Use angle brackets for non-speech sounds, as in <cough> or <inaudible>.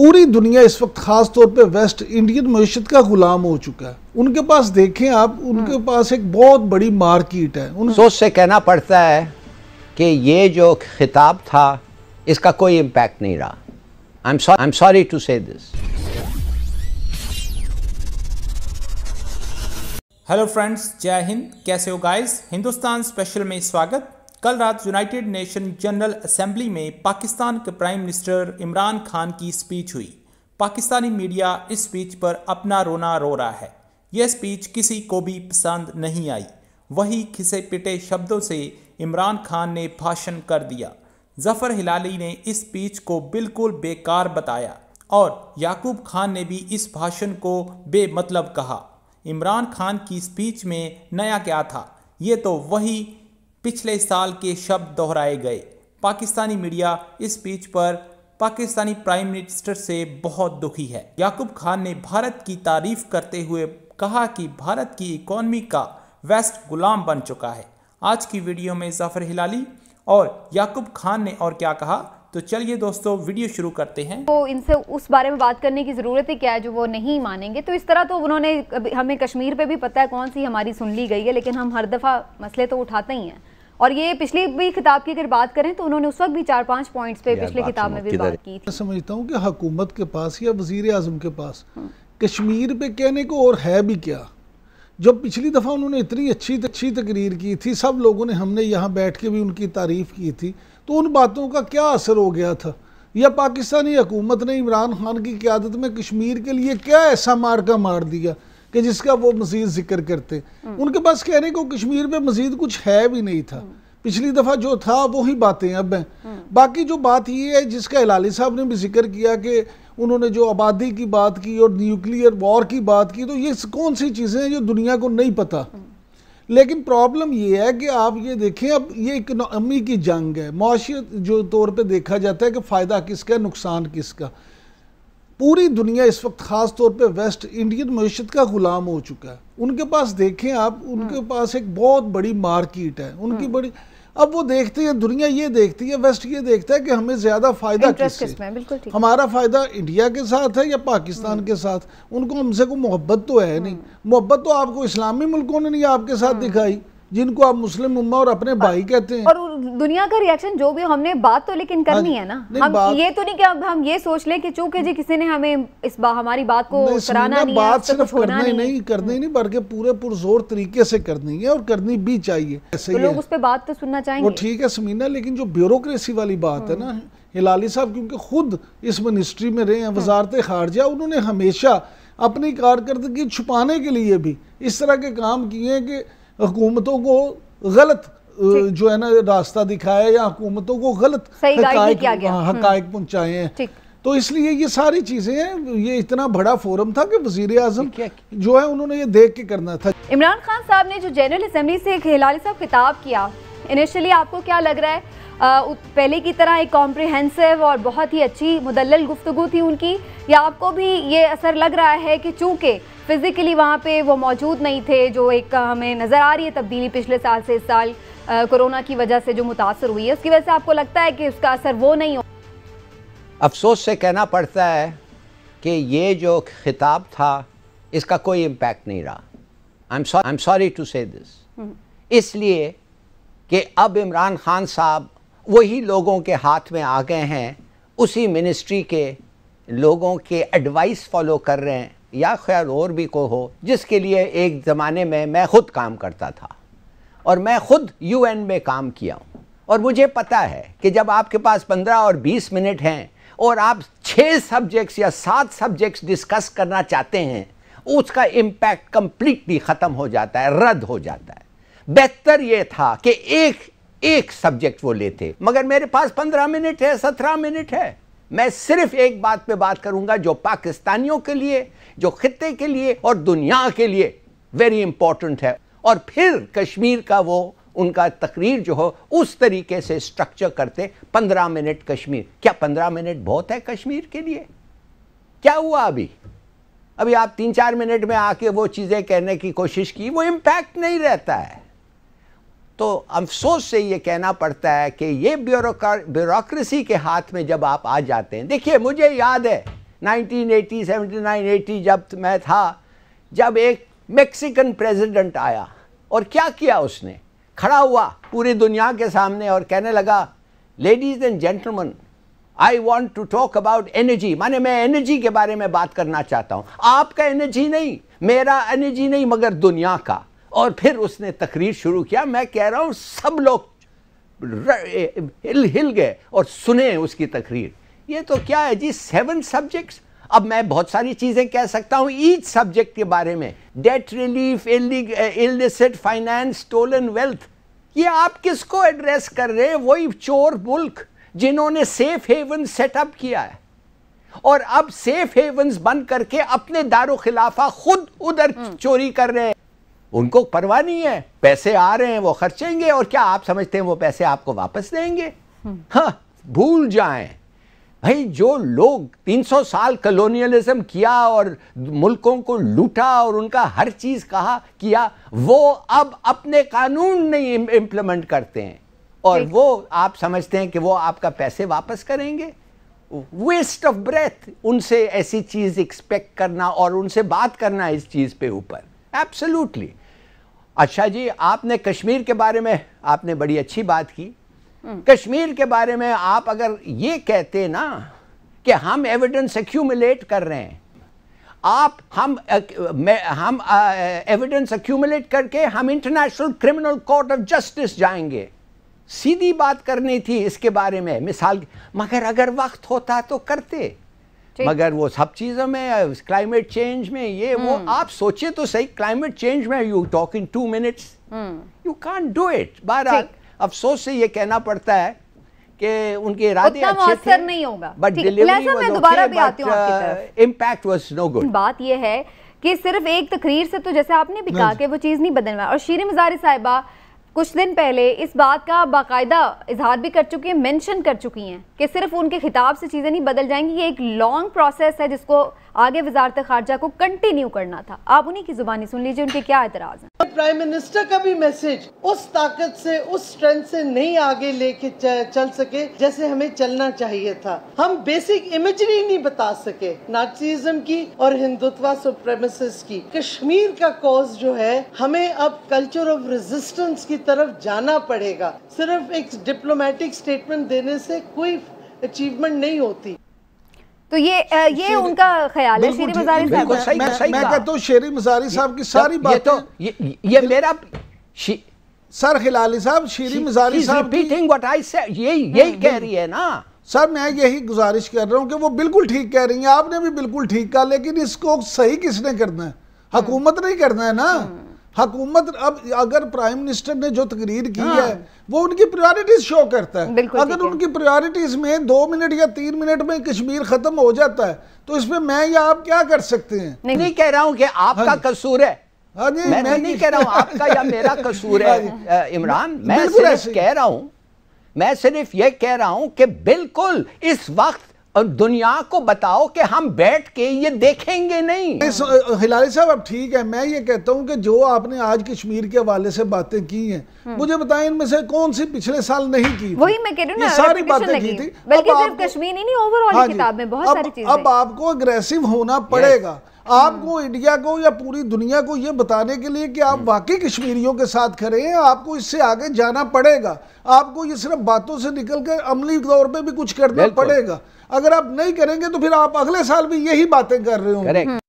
पूरी दुनिया इस वक्त ख़ास तौर पे वेस्ट इंडियन मीशत का गुलाम हो चुका है उनके पास देखें आप उनके हाँ। पास एक बहुत बड़ी मार्किट है उन हाँ। सोच से कहना पड़ता है कि ये जो खिताब था इसका कोई इम्पैक्ट नहीं रहा I am sorry I am sorry to say this hello friends Jai Hind कैसे हो गाइस हिंदुस्तान स्पेशल में स्वागत कल रात यूनाइटेड नेशन जनरल असेंबली में पाकिस्तान के प्राइम मिनिस्टर इमरान खान की स्पीच हुई पाकिस्तानी मीडिया इस स्पीच पर अपना रोना रो रहा है यह स्पीच किसी को भी पसंद नहीं आई वही खिसे पिटे शब्दों से इमरान खान ने भाषण कर दिया जफर हिलाली ने इस स्पीच को बिल्कुल बेकार बताया और याकूब खान ने भी इस भाषण को बेमतलब कहा इमरान खान की स्पीच में नया क्या था ये तो वही पिछले साल के शब्द दोहराए गए पाकिस्तानी मीडिया इस स्पीच पर पाकिस्तानी प्राइम मिनिस्टर से बहुत दुखी है याकूब खान ने भारत की तारीफ करते हुए कहा कि भारत की इकोनमी का वेस्ट गुलाम बन चुका है आज की वीडियो में जफर हिलाली और याकूब खान ने और क्या कहा तो चलिए दोस्तों वीडियो शुरू करते हैं तो इनसे उस बारे में बात करने की ज़रूरत ही क्या है जो वो नहीं मानेंगे तो इस तरह तो उन्होंने हमें कश्मीर पे भी पता है कौन सी हमारी सुन ली गई है लेकिन हम हर दफ़ा मसले तो उठाते ही हैं और ये पिछली भी किताब की अगर बात करें तो उन्होंने उस वक्त भी चार पाँच पॉइंट्स पे पिछले खिताब में भी बात की मैं समझता हूँ कि हकूमत के पास या वजीर अजम के पास हाँ। कश्मीर पे कहने को और है भी क्या जब पिछली दफ़ा उन्होंने इतनी अच्छी अच्छी तकरीर की थी सब लोगों ने हमने यहाँ बैठ के भी उनकी तारीफ़ की थी तो उन बातों का क्या असर हो गया था या पाकिस्तानी हुकूमत ने इमरान खान की क्यादत में कश्मीर के लिए क्या ऐसा मार्का मार दिया कि जिसका वो मजीद जिक्र करते हम्म। उनके पास कह रहे को कश्मीर में मजीद कुछ है भी नहीं था हम्म। पिछली दफ़ा जो था वो ही बातें अब हैं हम्म। बाकी जो बात ये है जिसका हिलाली साहब ने भी जिक्र किया कि उन्होंने जो आबादी की बात की और न्यूक्लियर वॉर की बात की तो ये कौन सी चीज़ें हैं जो दुनिया को नहीं पता लेकिन प्रॉब्लम ये है कि आप ये देखें अब ये इकनॉमी की जंग है माशियत जो तौर पे देखा जाता है कि फ़ायदा किसका नुकसान किसका पूरी दुनिया इस वक्त ख़ास तौर पे वेस्ट इंडियन मीशत का ग़ुलाम हो चुका है उनके पास देखें आप उनके हाँ। पास एक बहुत बड़ी मार्किट है उनकी हाँ। बड़ी अब वो देखते हैं दुनिया ये देखती है वेस्ट ये देखता है कि हमें ज़्यादा फ़ायदा किससे हमारा फ़ायदा इंडिया के साथ है या पाकिस्तान हाँ। के साथ उनको हमसे कोई मोहब्बत तो है नहीं मोहब्बत तो आपको इस्लामी मुल्कों ने नहीं आपके साथ दिखाई जिनको आप मुस्लिम उम्मा और अपने भाई कहते हैं और दुनिया का रिएक्शन जो भी हमने बात तो लेकिन हाँ करनी है ना हम ये तो नहीं कि अब हम ये सोच लें कि चूंकि जी किसी ने हमें इस बा, हमारी बात को नहीं, कराना नहीं बात तो है, सिर्फ करना ही नहीं करनी हम्म। नहीं बल्कि पूरे पुरजोर तरीके से करनी है और करनी भी चाहिए ऐसे तो लोग उस पर बात तो सुनना चाहेंगे ठीक है समीना लेकिन जो ब्यूरोक्रेसी वाली बात है ना हम्म। हिलाली साहब क्योंकि खुद इस मिनिस्ट्री में रहे हैं हम्म। वजारत खारजा उन्होंने हमेशा अपनी कारकर्दगी छुपाने के लिए भी इस तरह के काम किए हैं कि हुकूमतों को गलत जो है ना रास्ता दिखाया या हुकूमतों को गलत हक हाँ, हम्म। पहुँचाए हैं तो इसलिए ये सारी चीज़ें हैं ये इतना बड़ा फोरम था कि वजीर आजम जो है उन्होंने ये देख के करना था इमरान खान साहब ने जो जनरल असम्बली से खिलाड़ी साहब खिताब किया इनिशियली आपको क्या लग रहा है पहले की तरह एक कॉम्प्रिहेंसिव और बहुत ही अच्छी मुदल गुफ्तु थी उनकी या आपको भी ये असर लग रहा है कि चूँकि फ़िज़िकली वहाँ पे वो मौजूद नहीं थे जो एक हमें नज़र आ रही है तब्दीली पिछले साल से इस साल कोरोना की वजह से जो मुतासर हुई है उसकी वजह से आपको लगता है कि उसका असर वो नहीं हो अफसोस से कहना पड़ता है कि ये जो खिताब था इसका कोई इम्पैक्ट नहीं रहा I am sorry to say this इसलिए कि अब इमरान खान साहब वही लोगों के हाथ में आ गए हैं उसी मिनिस्ट्री के लोगों के एडवाइस फॉलो कर रहे हैं या खैर और भी को हो जिसके लिए एक ज़माने में मैं ख़ुद काम करता था और मैं ख़ुद यूएन में काम किया हूँ और मुझे पता है कि जब आपके पास पंद्रह और बीस मिनट हैं और आप छः सब्जेक्ट्स या सात सब्जेक्ट्स डिस्कस करना चाहते हैं उसका इम्पैक्ट कम्प्लीटली ख़त्म हो जाता है रद्द हो जाता है बेहतर ये था कि एक एक सब्जेक्ट वो लेते मगर मेरे पास पंद्रह मिनट है सत्रह मिनट है मैं सिर्फ एक बात पे बात करूंगा जो पाकिस्तानियों के लिए जो खत्ते के लिए और दुनिया के लिए वेरी इंपॉर्टेंट है और फिर कश्मीर का वो उनका तकरीर जो हो उस तरीके से स्ट्रक्चर करते पंद्रह मिनट कश्मीर क्या पंद्रह मिनट बहुत है कश्मीर के लिए क्या हुआ अभी अभी आप तीन चार मिनट में आके वो चीज़ें कहने की कोशिश की वो इम्पैक्ट नहीं रहता है तो अफसोस से ये कहना पड़ता है कि ये ब्यूरोक्रेसी के हाथ में जब आप आ जाते हैं देखिए मुझे याद है 1980, नाइन एटी जब मैं था जब एक मेक्सिकन प्रेसिडेंट आया और क्या किया उसने खड़ा हुआ पूरी दुनिया के सामने और कहने लगा ladies and gentleman I want to talk about energy माने मैं एनर्जी के बारे में बात करना चाहता हूँ आपका एनर्जी नहीं मेरा एनर्जी नहीं मगर दुनिया का और फिर उसने तकरीर शुरू किया मैं कह रहा हूँ सब लोग हिल हिल गए और सुने उसकी तकरीर ये तो क्या है जी सेवन सब्जेक्ट्स अब मैं बहुत सारी चीज़ें कह सकता हूँ ईच सब्जेक्ट के बारे में debt relief illicit finance stolen wealth ये आप किसको एड्रेस कर रहे हैं वही चोर मुल्क जिन्होंने सेफ हेवन सेटअप किया है और अब सेफ हेवन बंद करके अपने दारो खिलाफा खुद उधर हम्म। चोरी कर रहे हैं उनको परवाह नहीं है पैसे आ रहे हैं वो खर्चेंगे और क्या आप समझते हैं वो पैसे आपको वापस देंगे हम्म। हाँ भूल जाएं भाई जो लोग 300 साल कलोनियलिज्म किया और मुल्कों को लूटा और उनका हर चीज़ कहा किया वो अब अपने कानून नहीं इम्प्लीमेंट करते हैं और वो आप समझते हैं कि वो आपका पैसे वापस करेंगे वेस्ट ऑफ ब्रेथ उनसे ऐसी चीज़ एक्सपेक्ट करना और उनसे बात करना इस चीज़ पे ऊपर एब्सोल्युटली अच्छा जी आपने कश्मीर के बारे में आपने बड़ी अच्छी बात की हम्म। कश्मीर के बारे में आप अगर ये कहते ना कि हम एविडेंस एक्यूमुलेट कर रहे हैं आप हम हम एविडेंस एक्यूमुलेट करके हम international criminal court of justice जाएंगे सीधी बात करनी थी इसके बारे में मिसाल मगर अगर वक्त होता तो करते मगर वो सब चीज़ों में क्लाइमेट चेंज में ये hmm. वो हम्म। आप सोचिए तो सही क्लाइमेट चेंज में you talk in two minutes you can do it बहरहाल अफसोस से ये कहना पड़ता है कि उनके इरादे अच्छे थे नहीं होगा but delivery impact was no good बात यह है कि सिर्फ एक तकरीर से तो जैसे आपने भी कहा हाँ कि वो चीज़ नहीं बदलना और शीर मजार साहिबा कुछ दिन पहले इस बात का बाकायदा इजहार भी कर चुकी हैं मेंशन कर चुकी हैं कि सिर्फ उनके खिताब से चीज़ें नहीं बदल जाएंगी ये एक लॉन्ग प्रोसेस है जिसको आगे वजारत खारजा को कंटिन्यू करना था आप उन्हीं की जुबानी सुन लीजिए उनके क्या एतराज़ हैं प्राइम मिनिस्टर का भी मैसेज उस ताकत से उस स्ट्रेंथ से नहीं आगे लेके चल सके जैसे हमें चलना चाहिए था हम बेसिक इमेजरी नहीं बता सके नाचिज्म की और हिंदुत्व सुप्रेमिस की कश्मीर का कॉज जो है हमें अब कल्चर ऑफ रेजिस्टेंस की की तरफ जाना पड़ेगा सिर्फ एक डिप्लोमेटिक स्टेटमेंट देने से कोई अचीवमेंट नहीं होती तो ये ये उनका ख्याल है शेरी मजारी साहब मैं, सही मैं सही मैं कहता हूँ शेरी मजारी साहब की सारी बात तो ये, ये तो- मेरा सर खिलाली साहब शेरी मजारी साहब यही यही हाँ, कह रही है ना सर मैं यही गुजारिश कर रहा हूँ कि वो बिल्कुल ठीक कह रही हैं आपने भी बिल्कुल ठीक कहा लेकिन इसको सही किसने करना है हकूमत हाँ। नहीं करना है ना हाँ। हकूमत अब अगर प्राइम मिनिस्टर ने जो तकरीर की हाँ। है वो उनकी प्रायोरिटीज शो करता है अगर उनकी प्रायोरिटीज में दो मिनट या तीन मिनट में कश्मीर खत्म हो जाता है तो इसमें मैं या आप क्या कर सकते हैं नहीं, नहीं कह रहा हूँ कि आपका हाँ। कसूर है हाँ मैं, मैं नहीं कह रहा हूँ आपका या मेरा <laughs> कसूर हाँ है इमरान मैं सिर्फ कह रहा हूँ मैं सिर्फ ये कह रहा हूँ कि बिल्कुल इस वक्त और दुनिया को बताओ कि हम बैठ के ये देखेंगे नहीं हिलाली साहब अब ठीक है मैं ये कहता हूँ कि जो आपने आज कश्मीर के हवाले से बातें की हैं हम्म। मुझे बताएं इनमें से कौन सी पिछले साल नहीं की वही मैं कह रही हूँ सारी बातें की थी बल्कि सिर्फ कश्मीर ही नहीं ओवरऑल हाँ किताब में बहुत सारी चीजें अब आपको अग्रेसिव होना पड़ेगा आपको इंडिया को या पूरी दुनिया को ये बताने के लिए कि आप वाकई कश्मीरियों के साथ खड़े हैं आपको इससे आगे जाना पड़ेगा आपको ये सिर्फ बातों से निकल कर अमली तौर पर भी कुछ करना पड़ेगा अगर आप नहीं करेंगे तो फिर आप अगले साल भी यही बातें कर रहे होंगे